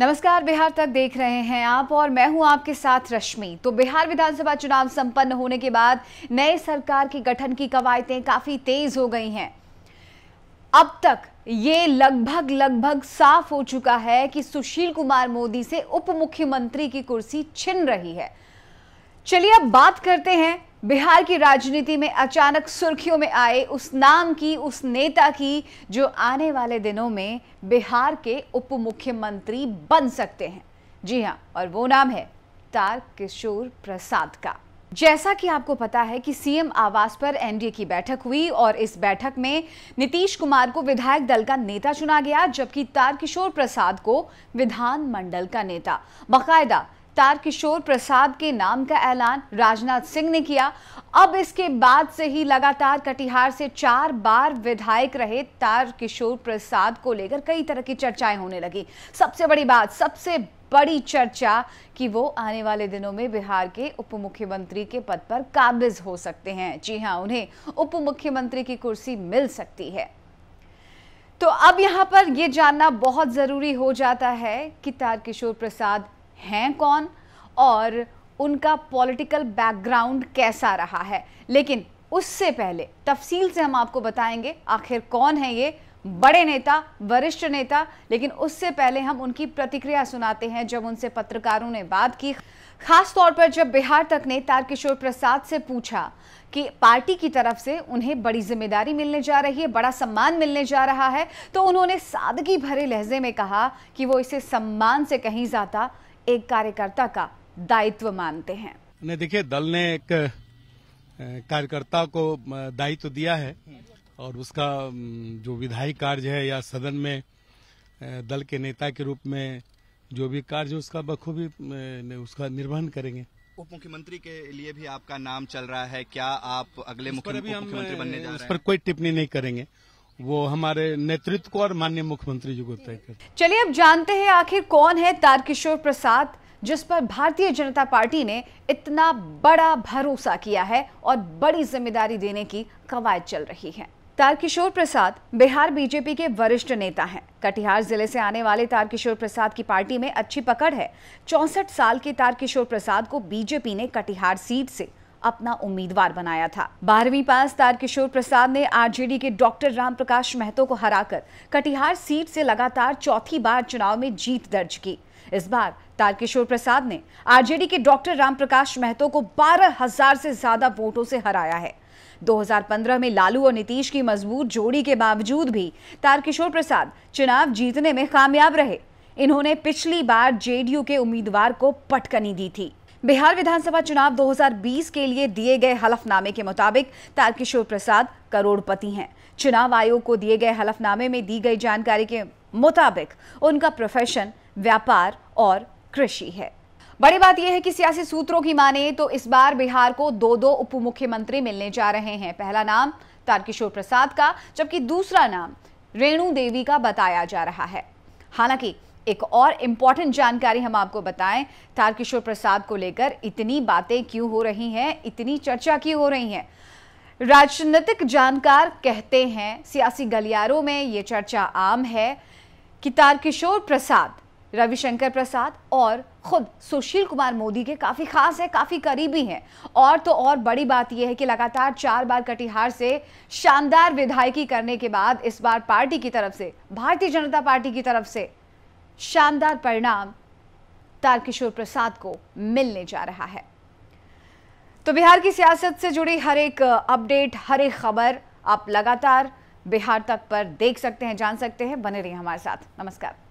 नमस्कार बिहार तक देख रहे हैं आप और मैं हूं आपके साथ रश्मि तो बिहार विधानसभा चुनाव संपन्न होने के बाद नए सरकार के गठन की कवायतें काफी तेज हो गई हैं अब तक ये लगभग लगभग साफ हो चुका है कि सुशील कुमार मोदी से उप मुख्यमंत्री की कुर्सी छिन रही है चलिए अब बात करते हैं बिहार की राजनीति में अचानक सुर्खियों में आए उस नाम की उस नेता की जो आने वाले दिनों में बिहार के उप मुख्यमंत्री बन सकते हैं जी हाँ और वो नाम है तार किशोर प्रसाद का जैसा कि आपको पता है कि सीएम आवास पर एनडीए की बैठक हुई और इस बैठक में नीतीश कुमार को विधायक दल का नेता चुना गया जबकि तारकिशोर प्रसाद को विधानमंडल का नेता बाकायदा तारकिशोर प्रसाद के नाम का ऐलान राजनाथ सिंह ने किया अब इसके बाद से ही लगातार कटिहार से चार बार विधायक रहे तारकिशोर प्रसाद को लेकर कई तरह की चर्चाएं होने लगी सबसे बड़ी बात सबसे बड़ी चर्चा कि वो आने वाले दिनों में बिहार के उप मुख्यमंत्री के पद पर काबिज हो सकते हैं जी हाँ उन्हें उप मुख्यमंत्री की कुर्सी मिल सकती है तो अब यहां पर यह जानना बहुत ज़रूरी हो जाता है कि तारकिशोर प्रसाद हैं कौन और उनका पॉलिटिकल बैकग्राउंड कैसा रहा है लेकिन उससे पहले तफसील से हम आपको बताएंगे आखिर कौन है ये बड़े नेता वरिष्ठ नेता लेकिन उससे पहले हम उनकी प्रतिक्रिया सुनाते हैं जब उनसे पत्रकारों ने बात की खास तौर पर जब बिहार तक ने तारकिशोर प्रसाद से पूछा कि पार्टी की तरफ से उन्हें बड़ी जिम्मेदारी मिलने जा रही है बड़ा सम्मान मिलने जा रहा है तो उन्होंने सादगी भरे लहजे में कहा कि वो इसे सम्मान से कहीं ज़्यादा एक कार्यकर्ता का दायित्व मानते हैं नहीं देखिए दल ने एक कार्यकर्ता को दायित्व दिया है और उसका जो विधायी कार्य है या सदन में दल के नेता के रूप में जो भी कार्य उसका बखूबी उसका निर्वहन करेंगे उप मुख्यमंत्री के लिए भी आपका नाम चल रहा है क्या आप अगले मुख्यमंत्री बनने जा रहे हैं उस पर कोई टिप्पणी नहीं करेंगे वो हमारे नेतृत्व को और माननीय मुख्यमंत्री जी को तय कर चलिए अब जानते हैं आखिर कौन है तारकिशोर प्रसाद जिस पर भारतीय जनता पार्टी ने इतना बड़ा भरोसा किया है और बड़ी जिम्मेदारी देने की कवायद चल रही है तारकिशोर प्रसाद बिहार बीजेपी के वरिष्ठ नेता हैं कटिहार जिले से आने वाले तारकिशोर प्रसाद की पार्टी में अच्छी पकड़ है चौसठ साल के तारकिशोर प्रसाद को बीजेपी ने कटिहार सीट से अपना उम्मीदवार बनाया था बारहवीं पास तारकिशोर प्रसाद ने आरजेडी के डॉक्टर राम प्रकाश महतो को हराकर कटिहार सीट से लगातार चौथी बार चुनाव में जीत दर्ज की इस बार तारकिशोर प्रसाद ने आरजेडी के डॉक्टर राम प्रकाश महतो को बारह हजार से ज्यादा वोटों से हराया है 2015 में लालू और नीतीश की मजबूत जोड़ी के बावजूद भी तारकिशोर प्रसाद चुनाव जीतने में कामयाब रहे इन्होंने पिछली बार जेडीयू के उम्मीदवार को पटकनी दी थी बिहार विधानसभा चुनाव 2020 के लिए दिए गए हलफनामे के मुताबिक तारकिशोर प्रसाद करोड़पति हैं चुनाव आयोग को दिए गए हलफनामे में दी गई जानकारी के मुताबिक उनका प्रोफेशन व्यापार और कृषि है बड़ी बात यह है कि सियासी सूत्रों की माने तो इस बार बिहार को दो दो उप मुख्यमंत्री मिलने जा रहे हैं पहला नाम तारकिशोर प्रसाद का जबकि दूसरा नाम रेणु देवी का बताया जा रहा है हालांकि एक और इम्पॉर्टेंट जानकारी हम आपको बताएं तारकिशोर प्रसाद को लेकर इतनी बातें क्यों हो रही हैं इतनी चर्चा क्यों हो रही है राजनीतिक जानकार कहते हैं सियासी गलियारों में ये चर्चा आम है कि तारकिशोर प्रसाद रविशंकर प्रसाद और खुद सुशील कुमार मोदी के काफ़ी खास है काफ़ी करीबी हैं और तो और बड़ी बात यह है कि लगातार चार बार कटिहार से शानदार विधायकी करने के बाद इस बार पार्टी की तरफ से भारतीय जनता पार्टी की तरफ से शानदार परिणाम तारकिशोर प्रसाद को मिलने जा रहा है तो बिहार की सियासत से जुड़ी हर एक अपडेट हर एक खबर आप लगातार बिहार तक पर देख सकते हैं जान सकते हैं बने रहिए हमारे साथ नमस्कार